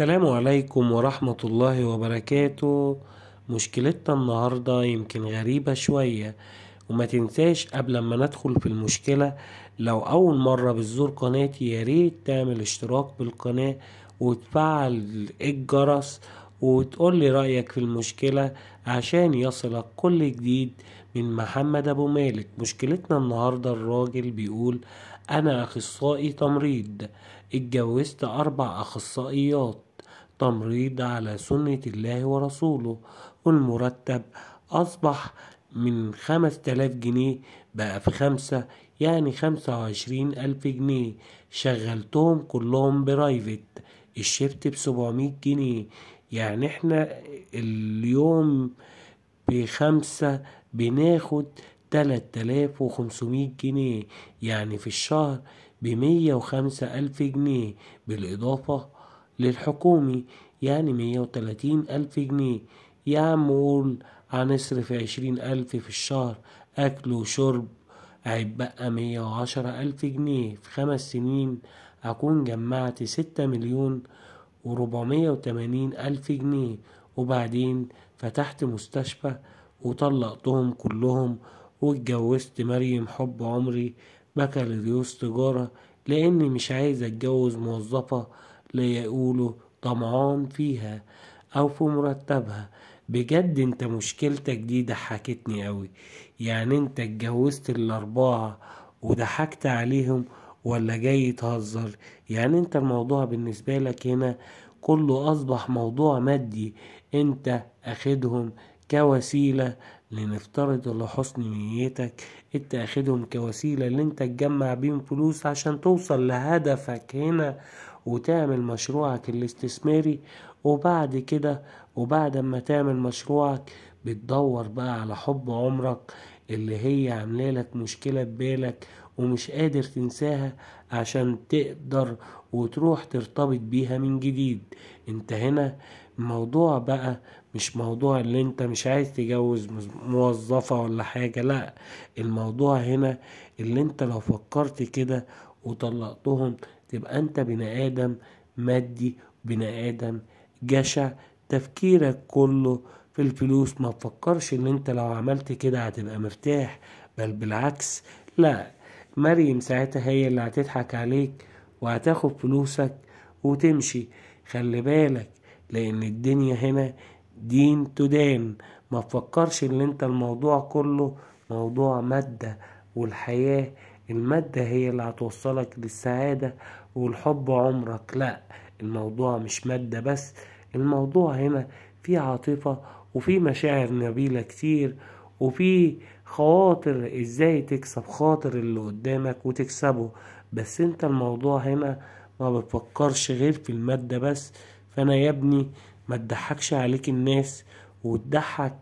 السلام عليكم ورحمة الله وبركاته مشكلتنا النهاردة يمكن غريبة شوية وما تنساش قبل ما ندخل في المشكلة لو أول مرة بتزور قناتي ياريت تعمل اشتراك بالقناة وتفعل الجرس وتقولي رأيك في المشكلة عشان يصلك كل جديد من محمد أبو مالك مشكلتنا النهاردة الراجل بيقول أنا أخصائي تمريض اتجوزت أربع أخصائيات تمريض على سنة الله ورسوله والمرتب أصبح من خمس تلاف جنيه بقى في خمسة يعني خمسة وعشرين ألف جنيه شغلتهم كلهم برايفت الشفت بسبعمية جنيه يعني احنا اليوم بخمسة بناخد تلات تلاف وخمسمية جنيه يعني في الشهر بمية وخمسة ألف جنيه بالإضافة للحكومة يعني مية وتلاتين ألف جنيه يا عم قول هنصرف عشرين ألف في الشهر أكل وشرب هيتبقى مية وعشرة ألف جنيه في خمس سنين أكون جمعت ستة مليون وربعمية وتمانين ألف جنيه وبعدين فتحت مستشفى وطلقتهم كلهم واتجوزت مريم حب عمري بكالوريوس تجارة لأني مش عايز أتجوز موظفة ليقولوا طمعان فيها أو في مرتبها بجد انت مشكلتك دي ضحكتني قوي يعني انت اتجوزت الأربعة وضحكت عليهم ولا جاي تهزر يعني انت الموضوع بالنسبة لك هنا كله أصبح موضوع مادي انت اخدهم كوسيلة لنفترض لحسن نيتك انت اخدهم كوسيلة اللي انت تجمع بيهم فلوس عشان توصل لهدفك هنا وتعمل مشروعك الاستثماري وبعد كده وبعد ما تعمل مشروعك بتدور بقى على حب عمرك اللي هي عامله لك مشكلة ببالك ومش قادر تنساها عشان تقدر وتروح ترتبط بيها من جديد انت هنا الموضوع بقى مش موضوع اللي انت مش عايز تجوز موظفة ولا حاجة لا الموضوع هنا اللي انت لو فكرت كده وطلقتهم تبقى انت بني ادم مادي بني ادم جشع تفكيرك كله في الفلوس ما تفكرش ان انت لو عملت كده هتبقى مرتاح بل بالعكس لا مريم ساعتها هي اللي هتضحك عليك وهتاخد فلوسك وتمشي خلي بالك لان الدنيا هنا دين تدان ما تفكرش ان انت الموضوع كله موضوع مادة والحياة المادة هي اللي هتوصلك للسعادة والحب عمرك لا الموضوع مش مادة بس الموضوع هنا في عاطفة وفي مشاعر نبيلة كتير وفي خواطر ازاي تكسب خاطر اللي قدامك وتكسبه بس انت الموضوع هنا ما بتفكرش غير في المادة بس فانا يا ابني ما تضحكش عليك الناس وتضحك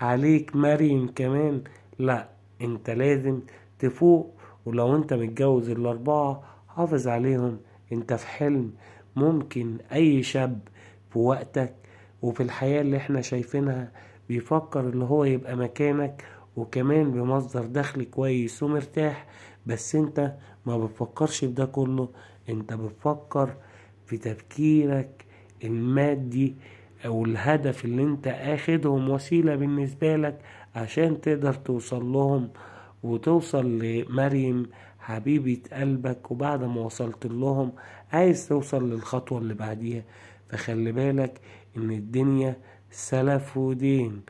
عليك مريم كمان لا انت لازم تفوق ولو انت متجوز الأربعة حافظ عليهم انت في حلم ممكن أي شاب في وقتك وفي الحياة اللي احنا شايفينها بيفكر اللي هو يبقى مكانك وكمان بمصدر دخل كويس ومرتاح بس انت ما بتفكرش بده كله انت بتفكر في تفكيرك المادي او الهدف اللي انت اخدهم وسيلة بالنسبة لك عشان تقدر توصل لهم وتوصل لمريم حبيبة قلبك وبعد ما وصلت لهم عايز توصل للخطوة اللي بعديها فخلي بالك ان الدنيا سلف ودين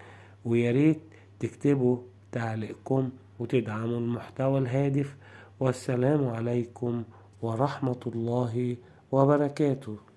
وياريت تكتبوا تعليقكم وتدعموا المحتوى الهادف والسلام عليكم ورحمة الله وبركاته